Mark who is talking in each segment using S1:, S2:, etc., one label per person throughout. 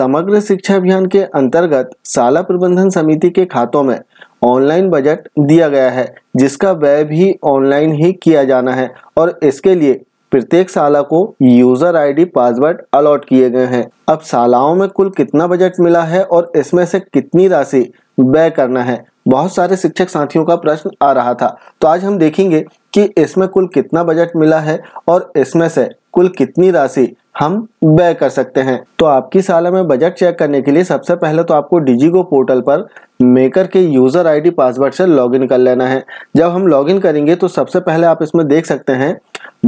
S1: समग्र शिक्षा अभियान के अंतर्गत शाला प्रबंधन समिति के खातों में ऑनलाइन बजट दिया गया है जिसका व्यय भी ऑनलाइन ही किया जाना है और इसके लिए प्रत्येक शाला को यूजर आईडी पासवर्ड अलॉट किए गए हैं अब शालाओं में कुल कितना बजट मिला है और इसमें से कितनी राशि व्यय करना है बहुत सारे शिक्षक साथियों का प्रश्न आ रहा था तो आज हम देखेंगे कि इसमें कुल कितना बजट मिला है और इसमें से कुल कितनी राशि हम व्यय कर सकते हैं तो आपकी साल में बजट चेक करने के लिए सबसे पहले तो आपको डिजीगो पोर्टल पर मेकर के यूज़र आईडी पासवर्ड से लॉगिन कर लेना है जब हम लॉगिन करेंगे तो सबसे पहले आप इसमें देख सकते हैं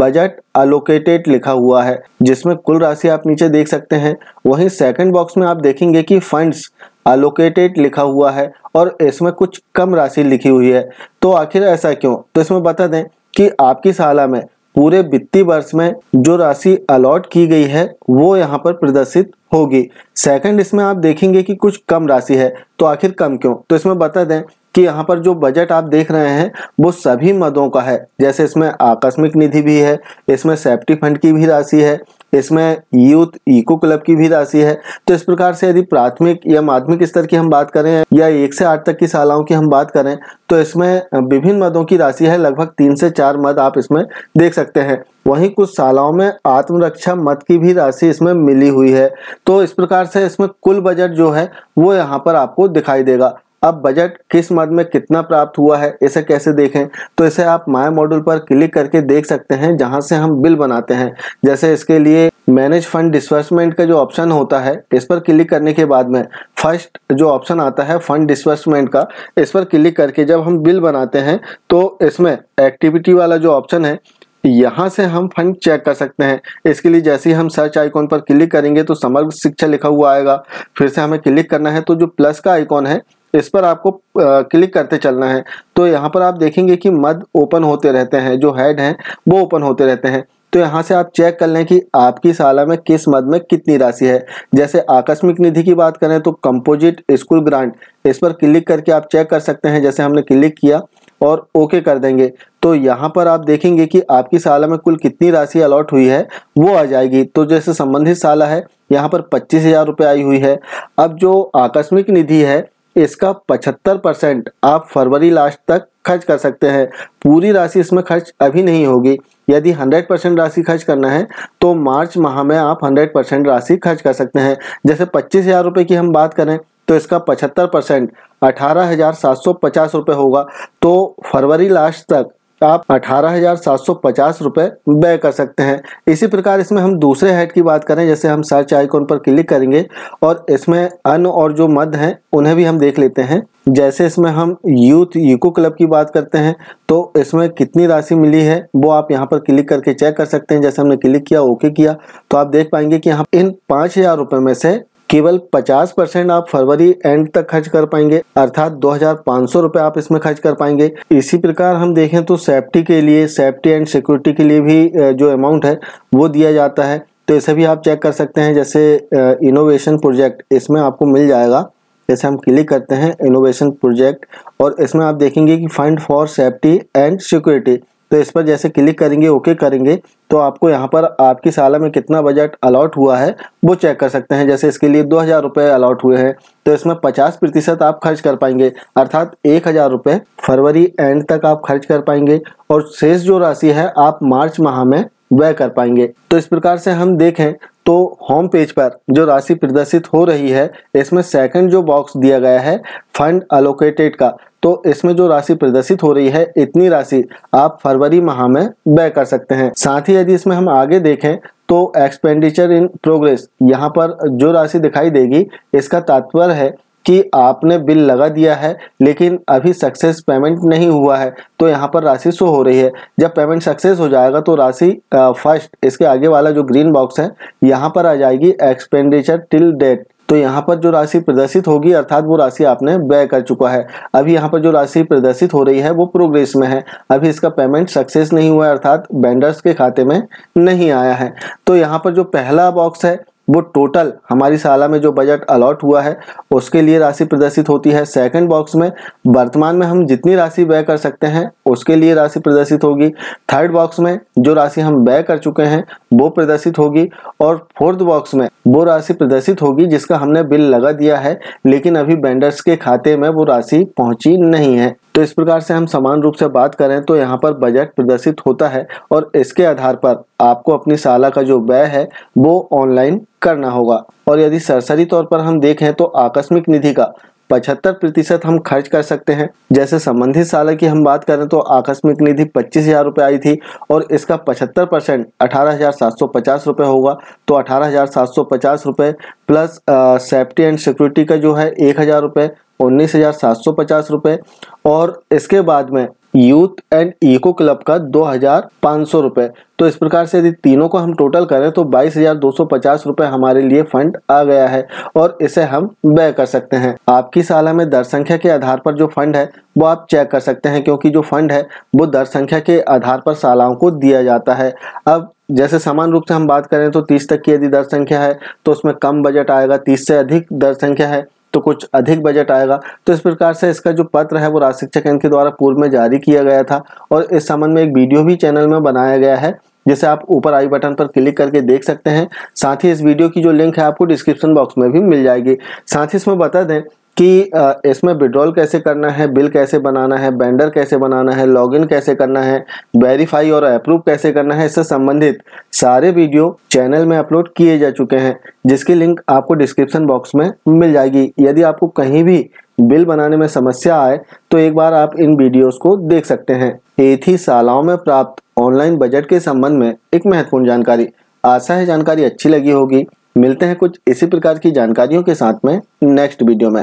S1: बजट अलोकेटेड लिखा हुआ है जिसमें कुल राशि आप नीचे देख सकते हैं वहीं सेकंड बॉक्स में आप देखेंगे कि फंड्स अलोकेटेड लिखा हुआ है और इसमें कुछ कम राशि लिखी हुई है तो आखिर ऐसा क्यों तो इसमें बता दें कि आपकी साला में पूरे वित्तीय वर्ष में जो राशि अलॉट की गई है वो यहाँ पर प्रदर्शित होगी सेकंड इसमें आप देखेंगे कि कुछ कम राशि है तो आखिर कम क्यों तो इसमें बता दें कि यहाँ पर जो बजट आप देख रहे हैं वो सभी मदों का है जैसे इसमें आकस्मिक निधि भी है इसमें सेफ्टी फंड की भी राशि है इसमें यूथ इको क्लब की भी राशि है तो इस प्रकार से यदि प्राथमिक या माध्यमिक स्तर की हम बात करें या एक से आठ तक की शालाओं की हम बात करें तो इसमें विभिन्न मदों की राशि है लगभग तीन से चार मद आप इसमें देख सकते हैं वहीं कुछ शालाओं में आत्मरक्षा मत की भी राशि इसमें मिली हुई है तो इस प्रकार से इसमें कुल बजट जो है वो यहाँ पर आपको दिखाई देगा अब बजट किस मद में कितना प्राप्त हुआ है इसे कैसे देखें तो इसे आप माया मॉड्यूल पर क्लिक करके देख सकते हैं जहां से हम बिल बनाते हैं जैसे इसके लिए मैनेज फंड डिसबर्समेंट का जो ऑप्शन होता है इस पर क्लिक करने के बाद में फर्स्ट जो ऑप्शन आता है फंड डिसबर्समेंट का इस पर क्लिक करके जब हम बिल बनाते हैं तो इसमें एक्टिविटी वाला जो ऑप्शन है यहाँ से हम फंड चेक कर सकते हैं इसके लिए जैसे ही हम सर्च आइकॉन पर क्लिक करेंगे तो समग्र शिक्षा लिखा हुआ आएगा फिर से हमें क्लिक करना है तो जो प्लस का आइकॉन है इस पर आपको क्लिक करते चलना है तो यहाँ पर आप देखेंगे कि मद ओपन होते रहते हैं जो हेड हैं वो ओपन होते रहते हैं तो यहाँ से आप चेक कर लें कि आपकी साला में किस मद में कितनी राशि है जैसे आकस्मिक निधि की बात करें तो कंपोजिट स्कूल ग्रांट इस पर क्लिक करके आप चेक कर सकते हैं जैसे हमने क्लिक किया और ओके कर देंगे तो यहाँ पर आप देखेंगे कि आपकी साला में कुल कितनी राशि अलॉट हुई है वो आ जाएगी तो जैसे संबंधित साला है यहाँ पर पच्चीस हज़ार रुपये आई हुई है अब जो आकस्मिक निधि है इसका 75 परसेंट आप फरवरी लास्ट तक खर्च कर सकते हैं पूरी राशि इसमें खर्च अभी नहीं होगी यदि 100 परसेंट राशि खर्च करना है तो मार्च माह में आप 100 परसेंट राशि खर्च कर सकते हैं जैसे पच्चीस हज़ार रुपये की हम बात करें तो इसका 75 परसेंट अठारह हज़ार सात सौ पचास रुपये होगा तो फरवरी लास्ट तक आप अठारह हजार सात सौ पचास रुपए व्यय कर सकते हैं इसी प्रकार इसमें हम दूसरे हेड की बात करें जैसे हम सर्च आइकॉन पर क्लिक करेंगे और इसमें अन और जो मध्य हैं उन्हें भी हम देख लेते हैं जैसे इसमें हम यूथ यूको क्लब की बात करते हैं तो इसमें कितनी राशि मिली है वो आप यहाँ पर क्लिक करके चेक कर सकते हैं जैसे हमने क्लिक किया ओके किया तो आप देख पाएंगे कि यहाँ इन पाँच हज़ार रुपये में से केवल 50 परसेंट आप फरवरी एंड तक खर्च कर पाएंगे अर्थात दो हजार रुपए आप इसमें खर्च कर पाएंगे इसी प्रकार हम देखें तो सेफ्टी के लिए सेफ्टी एंड सिक्योरिटी के लिए भी जो अमाउंट है वो दिया जाता है तो इसे भी आप चेक कर सकते हैं जैसे इनोवेशन प्रोजेक्ट इसमें आपको मिल जाएगा जैसे हम क्लिक करते हैं इनोवेशन प्रोजेक्ट और इसमें आप देखेंगे कि fund for safety and security तो इस पर जैसे क्लिक करेंगे ओके करेंगे तो आपको यहाँ पर आपकी साला में कितना बजट अलाउट हुआ है वो चेक कर सकते हैं जैसे इसके लिए दो हज़ार रुपये अलाउट हुए हैं तो इसमें पचास प्रतिशत आप खर्च कर पाएंगे अर्थात एक हज़ार रुपये फरवरी एंड तक आप खर्च कर पाएंगे और शेष जो राशि है आप मार्च माह में व्यय कर पाएंगे तो इस प्रकार से हम देखें तो होम पेज पर जो राशि प्रदर्शित हो रही है इसमें सेकंड जो बॉक्स दिया गया है फंड अलोकेटेड का तो इसमें जो राशि प्रदर्शित हो रही है इतनी राशि आप फरवरी माह में व्यय कर सकते हैं साथ ही यदि इसमें हम आगे देखें तो एक्सपेंडिचर इन प्रोग्रेस यहाँ पर जो राशि दिखाई देगी इसका तात्पर्य है कि आपने बिल लगा दिया है लेकिन अभी सक्सेस पेमेंट नहीं हुआ है तो यहाँ पर राशि शो हो रही है जब पेमेंट सक्सेस हो जाएगा तो राशि फर्स्ट इसके आगे वाला जो ग्रीन बॉक्स है यहाँ पर आ जाएगी एक्सपेंडिचर टिल डेट तो यहाँ पर जो राशि प्रदर्शित होगी अर्थात वो राशि आपने व्यय कर चुका है अभी यहाँ पर जो राशि प्रदर्शित हो रही है वो प्रोग्रेस में है अभी इसका पेमेंट सक्सेस नहीं हुआ है अर्थात बैंडर्स के खाते में नहीं आया है तो यहाँ पर जो पहला बॉक्स है वो टोटल हमारी साला में जो बजट अलॉट हुआ है उसके लिए राशि प्रदर्शित होती है सेकंड बॉक्स में वर्तमान में हम जितनी राशि व्यय कर सकते हैं उसके लिए राशि प्रदर्शित होगी थर्ड बॉक्स में जो राशि हम व्यय कर चुके हैं वो प्रदर्शित होगी और फोर्थ बॉक्स में वो राशि प्रदर्शित होगी जिसका हमने बिल लगा दिया है लेकिन अभी बेंडर्स के खाते में वो राशि पहुंची नहीं है तो इस प्रकार से हम समान रूप से बात करें तो यहाँ पर बजट प्रदर्शित होता है और इसके आधार पर आपको अपनी साला का जो व्यय है वो ऑनलाइन करना होगा और यदि सरसरी तौर पर हम देखें तो आकस्मिक निधि का पचहत्तर प्रतिशत हम खर्च कर सकते हैं जैसे संबंधित साल की हम बात करें तो आकस्मिक निधि पच्चीस हजार रुपये आई थी और इसका पचहत्तर परसेंट अठारह हजार सात सौ पचास रुपये होगा तो अठारह हजार सात सौ पचास रुपये प्लस सेफ्टी एंड सिक्योरिटी का जो है एक हजार रुपये उन्नीस हजार सात सौ पचास रुपये और इसके बाद में यूथ एंड इको क्लब का दो हजार पाँच सौ रुपए तो इस प्रकार से यदि तीनों को हम टोटल करें तो बाईस हजार दो सौ पचास रुपए हमारे लिए फंड आ गया है और इसे हम व्यय कर सकते हैं आपकी साला में दर संख्या के आधार पर जो फंड है वो आप चेक कर सकते हैं क्योंकि जो फंड है वो दर संख्या के आधार पर सालाओं को दिया जाता है अब जैसे समान रूप से हम बात करें तो तीस तक की यदि दर संख्या है तो उसमें कम बजट आएगा तीस से अधिक दर संख्या है तो कुछ अधिक बजट आएगा तो इस प्रकार से इसका जो पत्र है वो राज्य शिक्षा केंद्र के द्वारा पूर्व में जारी किया गया था और इस संबंध में एक वीडियो भी चैनल में बनाया गया है जिसे आप ऊपर आई बटन पर क्लिक करके देख सकते हैं साथ ही इस वीडियो की जो लिंक है आपको डिस्क्रिप्शन बॉक्स में भी मिल जाएगी साथ ही इसमें बता दें कि इसमें विड्रॉल कैसे करना है बिल कैसे बनाना है बैंडर कैसे बनाना है लॉगिन कैसे करना है वेरीफाई और अप्रूव कैसे करना है इससे संबंधित सारे वीडियो चैनल में अपलोड किए जा चुके हैं जिसकी लिंक आपको डिस्क्रिप्शन बॉक्स में मिल जाएगी यदि आपको कहीं भी बिल बनाने में समस्या आए तो एक बार आप इन वीडियोज को देख सकते हैं एथी शालाओं में प्राप्त ऑनलाइन बजट के संबंध में एक महत्वपूर्ण जानकारी आशा है जानकारी अच्छी लगी होगी मिलते हैं कुछ इसी प्रकार की जानकारियों के साथ में नेक्स्ट वीडियो में